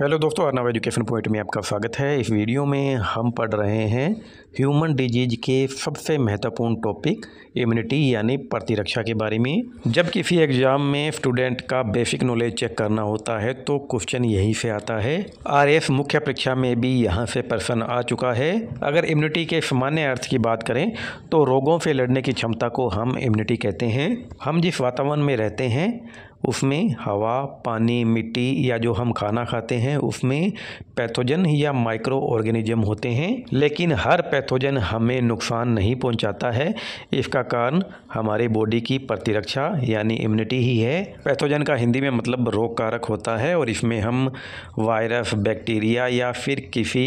hello दोस्तों Arnav education point में आपका स्वागत है इस वीडियो में हम पढ़ रहे हैं ह्यूमन डिजीज के सबसे महत्वपूर्ण टॉपिक इम्यूनिटी यानी प्रतिरक्षा के बारे में जब किसी एग्ज़ाम में स्टूडेंट का बेसिक नॉलेज चेक करना होता है तो क्वेश्चन यहीं से आता है आरएस मुख्य परीक्षा में भी यहाँ से प्रश्न आ चुका है अगर इम्यूनिटी के सामान्य अर्थ की बात करें तो रोगों से लड़ने की क्षमता को हम इम्यूनिटी कहते हैं हम जिस वातावरण में रहते हैं उसमें हवा पानी मिट्टी या जो हम खाना खाते हैं उसमें पैथोजन या माइक्रो ऑर्गेनिज्म होते हैं लेकिन हर पैथोजन हमें नुकसान नहीं पहुंचाता है इसका कारण हमारे बॉडी की प्रतिरक्षा यानी इम्यूनिटी ही है पैथोजन का हिंदी में मतलब रोग कारक होता है और इसमें हम वायरस बैक्टीरिया या फिर किसी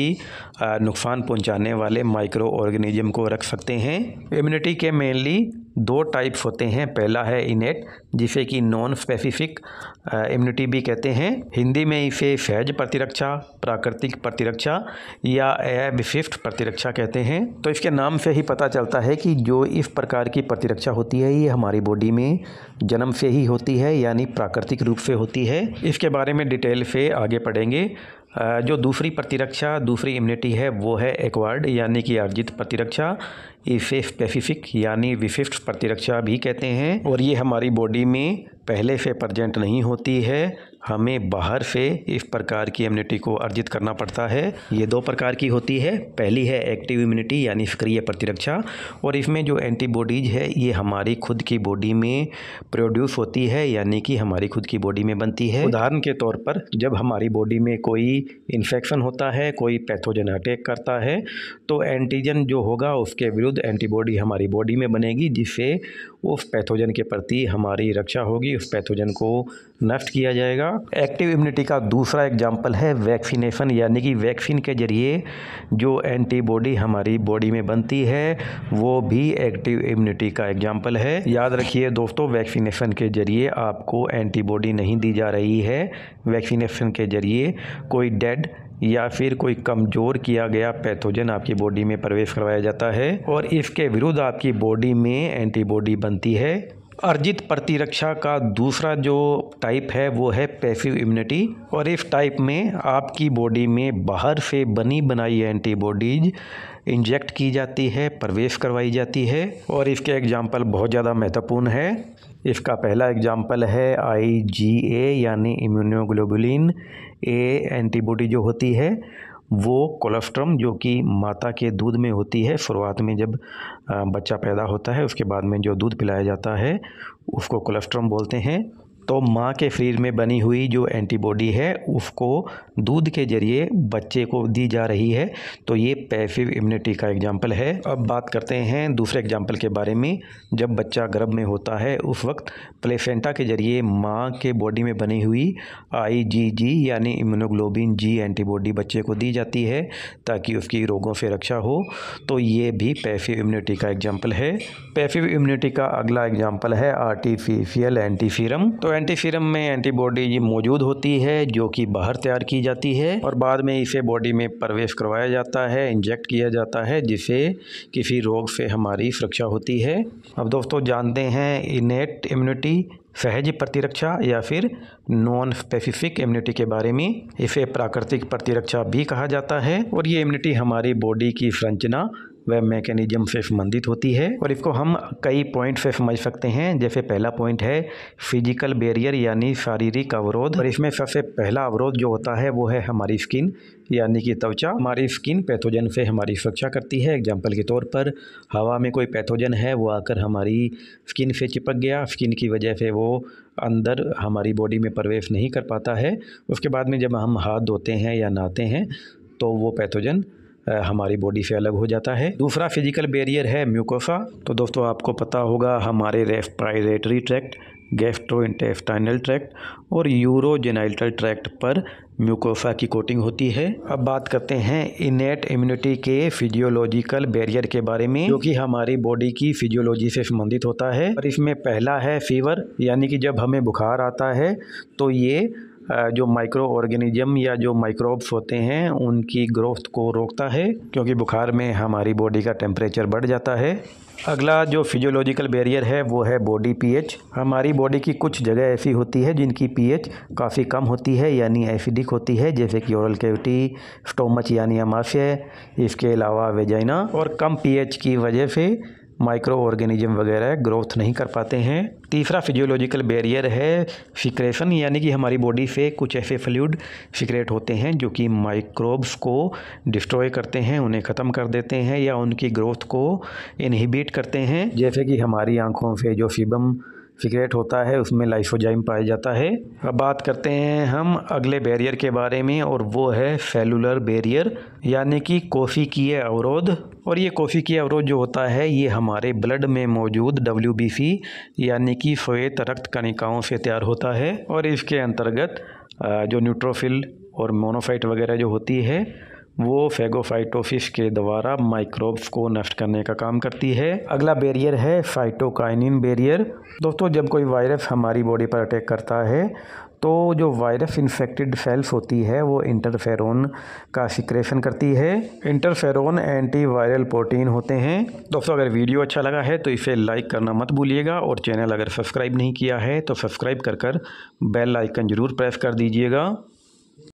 नुकसान पहुंचाने वाले माइक्रो ऑर्गेनिज्म को रख सकते हैं इम्यूनिटी के मेनली दो टाइप्स होते हैं पहला है इनेट जिसे कि नॉन स्पेसिफिक इम्यूनिटी भी कहते हैं हिंदी में इसे सहज प्रतिरक्षा प्राकृतिक प्रतिरक्षा या विशिष्ट प्रतिरक्षा कहते हैं तो इसके नाम से ही पता चलता है कि जो इस प्रकार की प्रतिरक्षा होती है ये हमारी बॉडी में जन्म से ही होती है यानी प्राकृतिक रूप से होती है इसके बारे में डिटेल से आगे पढ़ेंगे जो दूसरी प्रतिरक्षा दूसरी इम्यूनिटी है वो है एक्वाड यानी कि अर्जित प्रतिरक्षा इसे स्पेसिफिक यानी विशिष्ट प्रतिरक्षा भी कहते हैं और ये हमारी बॉडी में पहले से प्रजेंट नहीं होती है हमें बाहर से इस प्रकार की इम्यूनिटी को अर्जित करना पड़ता है ये दो प्रकार की होती है पहली है एक्टिव इम्यूनिटी यानी सक्रिय प्रतिरक्षा और इसमें जो एंटीबॉडीज़ है ये हमारी खुद की बॉडी में प्रोड्यूस होती है यानी कि हमारी खुद की बॉडी में बनती है उदाहरण के तौर पर जब हमारी बॉडी में कोई इन्फेक्शन होता है कोई पैथोजन अटैक करता है तो एंटीजन जो होगा उसके विरुद्ध एंटीबॉडी हमारी बॉडी में बनेगी जिससे उस पैथोजन के प्रति हमारी रक्षा होगी उस पैथोजन को नष्ट किया जाएगा एक्टिव इम्यूनिटी का दूसरा एग्जाम्पल है वैक्सीनेशन यानी कि वैक्सीन के जरिए जो एंटीबॉडी हमारी बॉडी में बनती है वो भी एक्टिव इम्यूनिटी का एग्जाम्पल है याद रखिए दोस्तों वैक्सीनेशन के जरिए आपको एंटीबॉडी नहीं दी जा रही है वैक्सीनेशन के जरिए कोई डेड या फिर कोई कमज़ोर किया गया पैथोजन आपकी बॉडी में प्रवेश करवाया जाता है और इसके विरुद्ध आपकी बॉडी में एंटीबॉडी बनती है अर्जित प्रतिरक्षा का दूसरा जो टाइप है वो है पैसिव इम्यूनिटी और इस टाइप में आपकी बॉडी में बाहर से बनी बनाई एंटीबॉडीज इंजेक्ट की जाती है प्रवेश करवाई जाती है और इसके एग्जाम्पल बहुत ज़्यादा महत्वपूर्ण है इसका पहला एग्जाम्पल है आई जी ए यानी इम्यूनोग्लोबुलिन ए एंटीबॉडी जो होती है वो कोलेस्ट्रम जो कि माता के दूध में होती है शुरुआत में जब बच्चा पैदा होता है उसके बाद में जो दूध पिलाया जाता है उसको कोलेस्ट्रम बोलते हैं तो माँ के शरीर में बनी हुई जो एंटीबॉडी है उसको दूध के जरिए बच्चे को दी जा रही है तो ये पैसिव इम्यूनिटी का एग्जाम्पल है अब बात करते हैं दूसरे एग्जाम्पल के बारे में जब बच्चा गर्भ में होता है उस वक्त प्लेसेंटा के जरिए माँ के बॉडी में बनी हुई आईजीजी यानी इम्यूनोग्लोबिन जी एंटीबॉडी बच्चे को दी जाती है ताकि उसकी रोगों से रक्षा हो तो ये भी पैसिव इम्यूनिटी का एग्जाम्पल है पैसिव इम्यूनिटी का अगला एग्जाम्पल है आर्टिफिशियल एंटीफिरम तो एंटीफिरम में एंटीबॉडी मौजूद होती है जो कि बाहर तैयार की जाती है और बाद में इसे बॉडी में प्रवेश करवाया जाता है इंजेक्ट किया जाता है जिसे किसी रोग से हमारी सुरक्षा होती है अब दोस्तों जानते हैं इनेट इम्यूनिटी सहज प्रतिरक्षा या फिर नॉन स्पेसिफिक इम्यूनिटी के बारे में इसे प्राकृतिक प्रतिरक्षा भी कहा जाता है और ये इम्यूनिटी हमारी बॉडी की संरचना वह मैकेनिज्म से संबंधित होती है और इसको हम कई पॉइंट से समझ सकते हैं जैसे पहला पॉइंट है फिजिकल बैरियर यानी शारीरिक अवरोध और इसमें सबसे पहला अवरोध जो होता है वो है हमारी स्किन यानी कि त्वचा हमारी स्किन पैथोजन से हमारी सुरक्षा करती है एग्जाम्पल के तौर पर हवा में कोई पैथोजन है वो आकर हमारी स्किन से चिपक गया स्किन की वजह से वो अंदर हमारी बॉडी में प्रवेश नहीं कर पाता है उसके बाद में जब हम हाथ धोते हैं या नहाते हैं तो वो पैथोजन हमारी बॉडी से अलग हो जाता है दूसरा फिजिकल बैरियर है म्यूकोसा तो दोस्तों आपको पता होगा हमारे respiratory tract gastro intestinal tract और यूरोजेनाइटल ट्रैक्ट पर म्यूकोसा की कोटिंग होती है अब बात करते हैं इनेट इम्यूनिटी के फिजियोलॉजिकल बैरियर के बारे में जो कि हमारी बॉडी की फिजियोलॉजी से संबंधित होता है और इसमें पहला है फीवर यानी कि जब हमें बुखार आता है तो ये जो माइक्रो ऑर्गेनिज्म या जो माइक्रोब्स होते हैं उनकी ग्रोथ को रोकता है क्योंकि बुखार में हमारी बॉडी का टेम्परेचर बढ़ जाता है अगला जो फिजियोलॉजिकल बैरियर है वो है बॉडी पीएच हमारी बॉडी की कुछ जगह ऐसी होती है जिनकी पीएच काफ़ी कम होती है यानी एसिडिक होती है जैसे कि ओरल कैविटी स्टोमच यानी अमाशय इसके अलावा वेजाइना और कम पीएच की वजह से माइक्रो ऑर्गेनिज्म वगैरह ग्रोथ नहीं कर पाते हैं तीसरा फिजियोलॉजिकल बैरियर है फिक्रेशन यानी कि हमारी बॉडी से कुछ ऐसे फ्लूड फिक्रेट होते हैं जो कि माइक्रोब्स को डिस्ट्रॉय करते हैं उन्हें ख़त्म कर देते हैं या उनकी ग्रोथ को इनहिबिट करते हैं जैसे कि हमारी आँखों से जो फिबम सिगरेट होता है उसमें लाइसोजाइम पाया जाता है अब बात करते हैं हम अगले बैरियर के बारे में और वो है सेलुलर बैरियर यानी कि कॉफ़ी की अवरोध और ये कॉफ़ी की अवरोध जो होता है ये हमारे ब्लड में मौजूद डब्ल्यू यानी कि श्वेत रक्त कणिकाओं से तैयार होता है और इसके अंतर्गत जो न्यूट्रोफिल और मोनोफाइट वगैरह जो होती है वो फेगोफाइटोफिस के द्वारा माइक्रोब्स को नष्ट करने का काम करती है अगला बैरियर है फाइटोकाइनिन बैरियर दोस्तों जब कोई वायरस हमारी बॉडी पर अटैक करता है तो जो वायरस इन्फेक्टेड सेल्स होती है वो इंटरफेरोन का सिक्रेशन करती है इंटरफेरोन एंटी वायरल प्रोटीन होते हैं दोस्तों अगर वीडियो अच्छा लगा है तो इसे लाइक करना मत भूलिएगा और चैनल अगर सब्सक्राइब नहीं किया है तो सब्सक्राइब कर कर बेल आइकन ज़रूर प्रेस कर दीजिएगा